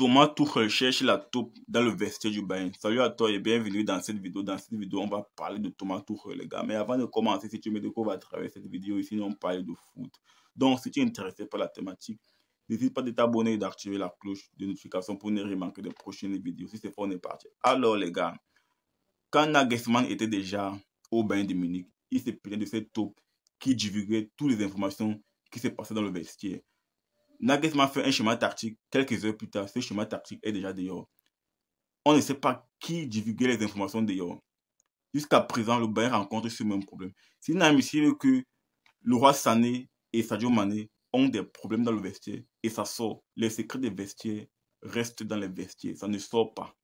Thomas Tuchel cherche la taupe dans le vestiaire du Bayern. Salut à toi et bienvenue dans cette vidéo. Dans cette vidéo, on va parler de Thomas Tuchel, les gars. Mais avant de commencer, si tu me découvres à travers cette vidéo, ici, on parle de foot. Donc, si tu es intéressé par la thématique, n'hésite pas de t'abonner et d'activer la cloche de notification pour ne rien manquer des prochaines vidéos. Si c'est fort, on est parti. Alors, les gars, quand Nagelsmann était déjà au Bain de Munich, il s'est pris de cette taupe qui divulguait toutes les informations qui se passaient dans le vestiaire m'a fait un schéma tactique. Quelques heures plus tard, ce schéma tactique est déjà dehors. On ne sait pas qui divulguait les informations dehors. Jusqu'à présent, le Bayern rencontre ce même problème. C'est inadmissible que le roi Sané et Sadio Mané ont des problèmes dans le vestiaire et ça sort. Les secrets des vestiaires restent dans les vestiaires. Ça ne sort pas.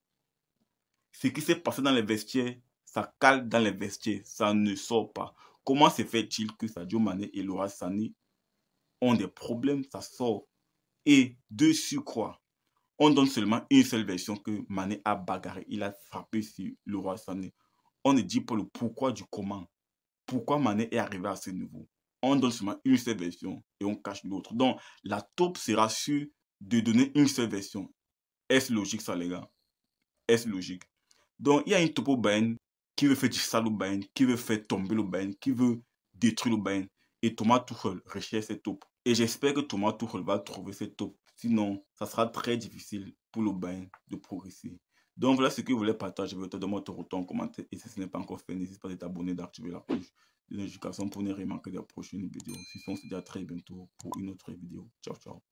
Ce qui s'est passé dans les vestiaires, ça cale dans les vestiaires. Ça ne sort pas. Comment se fait-il que Sadio Mané et Laura Sani ont des problèmes, ça sort. Et dessus quoi on donne seulement une seule version que Mané a bagarré. Il a frappé sur le roi Sané. On ne dit pas le pourquoi du comment. Pourquoi Mané est arrivé à ce niveau. On donne seulement une seule version et on cache l'autre. Donc, la taupe sera sûre de donner une seule version. Est-ce logique ça, les gars Est-ce logique Donc, il y a une taupe au bain qui veut faire du sale au bain, qui veut faire tomber le bain, qui veut détruire le bain. Et Thomas Tuchel recherche cette taupe. Et j'espère que Thomas Tuchel va trouver cette top. Sinon, ça sera très difficile pour le bain de progresser. Donc voilà ce que je voulais partager. Je vais te demander ton retour en commentaire. Et si ce n'est pas encore fait, n'hésite pas à t'abonner, d'activer la cloche de notification pour ne rien manquer des prochaines vidéos. Sinon, on se dit à très bientôt pour une autre vidéo. Ciao, ciao.